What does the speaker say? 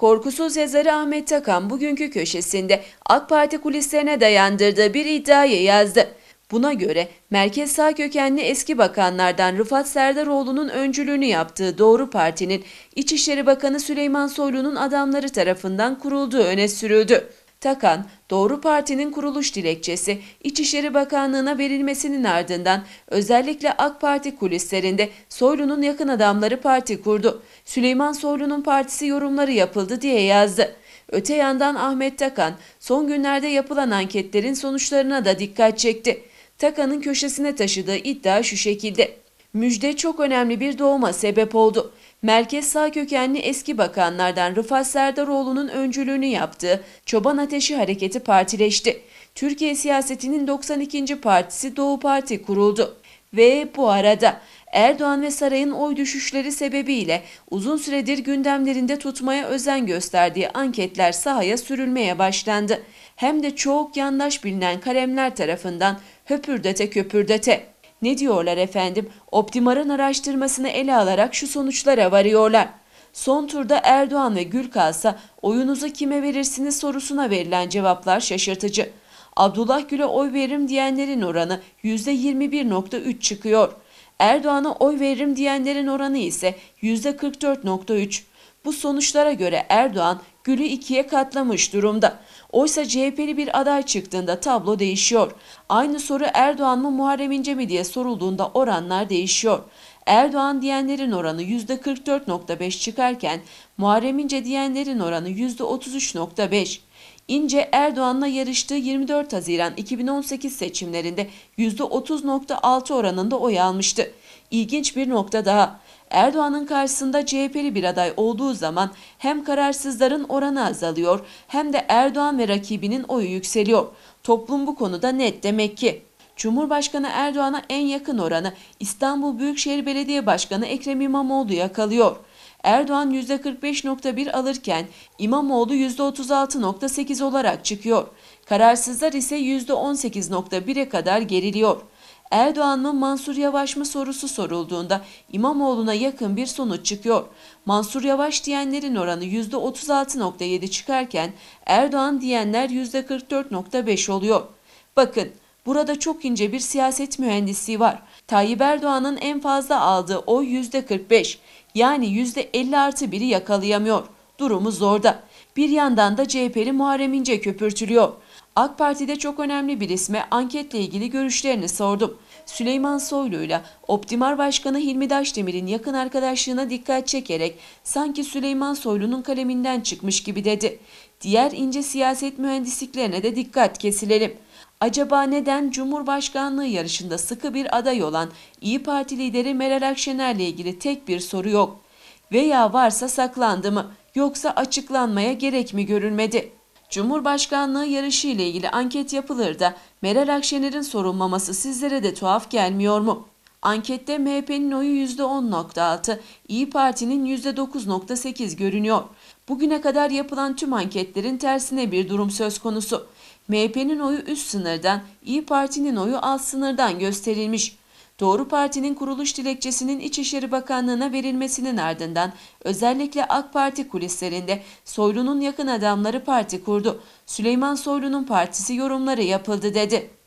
Korkusuz yazarı Ahmet Takan bugünkü köşesinde AK Parti kulislerine dayandırdığı bir iddiayı yazdı. Buna göre merkez sağ kökenli eski bakanlardan Rıfat Serdaroğlu'nun öncülüğünü yaptığı Doğru Parti'nin İçişleri Bakanı Süleyman Soylu'nun adamları tarafından kurulduğu öne sürüldü. Takan, Doğru Parti'nin kuruluş dilekçesi İçişleri Bakanlığı'na verilmesinin ardından özellikle AK Parti kulislerinde Soylu'nun yakın adamları parti kurdu. Süleyman Soylu'nun partisi yorumları yapıldı diye yazdı. Öte yandan Ahmet Takan, son günlerde yapılan anketlerin sonuçlarına da dikkat çekti. Takan'ın köşesine taşıdığı iddia şu şekilde. Müjde çok önemli bir doğuma sebep oldu. Merkez sağ kökenli eski bakanlardan Rıfat Serdaroğlu'nun öncülüğünü yaptı. Çoban Ateşi Hareketi partileşti. Türkiye siyasetinin 92. partisi Doğu Parti kuruldu. Ve bu arada Erdoğan ve sarayın oy düşüşleri sebebiyle uzun süredir gündemlerinde tutmaya özen gösterdiği anketler sahaya sürülmeye başlandı. Hem de çok yandaş bilinen kalemler tarafından höpürdete köpürdete. Ne diyorlar efendim? Optimar'ın araştırmasını ele alarak şu sonuçlara varıyorlar. Son turda Erdoğan ve Gül kalsa oyunuzu kime verirsiniz sorusuna verilen cevaplar şaşırtıcı. Abdullah Gül'e oy veririm diyenlerin oranı %21.3 çıkıyor. Erdoğan'a oy veririm diyenlerin oranı ise %44.3. Bu sonuçlara göre Erdoğan gülü ikiye katlamış durumda. Oysa CHP'li bir aday çıktığında tablo değişiyor. Aynı soru Erdoğan mı Muharrem İnce mi diye sorulduğunda oranlar değişiyor. Erdoğan diyenlerin oranı %44.5 çıkarken Muharrem İnce diyenlerin oranı %33.5. İnce Erdoğan'la yarıştığı 24 Haziran 2018 seçimlerinde %30.6 oranında oy almıştı. İlginç bir nokta daha. Erdoğan'ın karşısında CHP'li bir aday olduğu zaman hem kararsızların oranı azalıyor hem de Erdoğan ve rakibinin oyu yükseliyor. Toplum bu konuda net demek ki. Cumhurbaşkanı Erdoğan'a en yakın oranı İstanbul Büyükşehir Belediye Başkanı Ekrem İmamoğlu yakalıyor. Erdoğan %45.1 alırken İmamoğlu %36.8 olarak çıkıyor. Kararsızlar ise %18.1'e kadar geriliyor. Erdoğan mı Mansur Yavaş mı sorusu sorulduğunda İmamoğlu'na yakın bir sonuç çıkıyor. Mansur Yavaş diyenlerin oranı %36.7 çıkarken Erdoğan diyenler %44.5 oluyor. Bakın Burada çok ince bir siyaset mühendisliği var. Tayyip Erdoğan'ın en fazla aldığı oy %45 yani %50 artı biri yakalayamıyor. Durumu zorda. Bir yandan da CHP'li Muharrem İnce köpürtülüyor. AK Parti'de çok önemli bir isme anketle ilgili görüşlerini sordum. Süleyman Soylu ile Optimar Başkanı Hilmi Daşdemir'in yakın arkadaşlığına dikkat çekerek sanki Süleyman Soylu'nun kaleminden çıkmış gibi dedi. Diğer ince siyaset mühendisliklerine de dikkat kesilelim. Acaba neden Cumhurbaşkanlığı yarışında sıkı bir aday olan İyi Parti lideri Meral Akşener'le ilgili tek bir soru yok? Veya varsa saklandı mı yoksa açıklanmaya gerek mi görülmedi?'' Cumhurbaşkanlığı yarışı ile ilgili anket yapılır da Meral Akşener'in sorulmaması sizlere de tuhaf gelmiyor mu? Ankette MHP'nin oyu %10.6, İyi Parti'nin %9.8 görünüyor. Bugüne kadar yapılan tüm anketlerin tersine bir durum söz konusu. MHP'nin oyu üst sınırdan, İyi Parti'nin oyu alt sınırdan gösterilmiş. Doğru Parti'nin kuruluş dilekçesinin İçişleri Bakanlığı'na verilmesinin ardından özellikle AK Parti kulislerinde Soylu'nun yakın adamları parti kurdu. Süleyman Soylu'nun partisi yorumları yapıldı dedi.